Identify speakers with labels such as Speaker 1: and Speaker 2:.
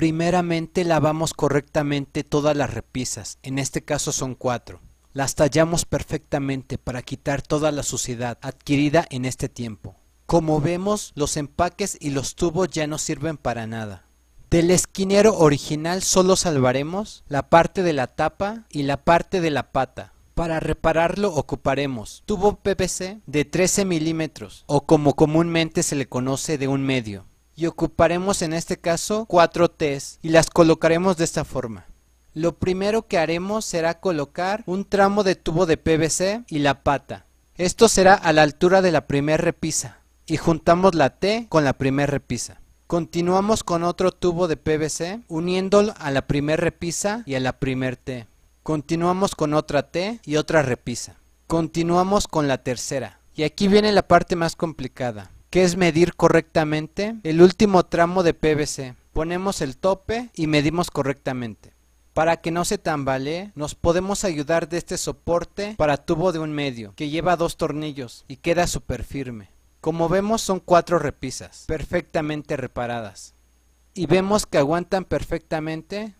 Speaker 1: Primeramente lavamos correctamente todas las repisas, en este caso son cuatro. Las tallamos perfectamente para quitar toda la suciedad adquirida en este tiempo. Como vemos, los empaques y los tubos ya no sirven para nada. Del esquinero original solo salvaremos la parte de la tapa y la parte de la pata. Para repararlo ocuparemos tubo PVC de 13 milímetros o como comúnmente se le conoce de un medio y ocuparemos en este caso cuatro T's y las colocaremos de esta forma. Lo primero que haremos será colocar un tramo de tubo de PVC y la pata. Esto será a la altura de la primera repisa y juntamos la T con la primera repisa. Continuamos con otro tubo de PVC uniéndolo a la primera repisa y a la primer T. Continuamos con otra T y otra repisa. Continuamos con la tercera. Y aquí viene la parte más complicada que es medir correctamente el último tramo de PVC. Ponemos el tope y medimos correctamente. Para que no se tambalee, nos podemos ayudar de este soporte para tubo de un medio, que lleva dos tornillos y queda súper firme. Como vemos son cuatro repisas, perfectamente reparadas. Y vemos que aguantan perfectamente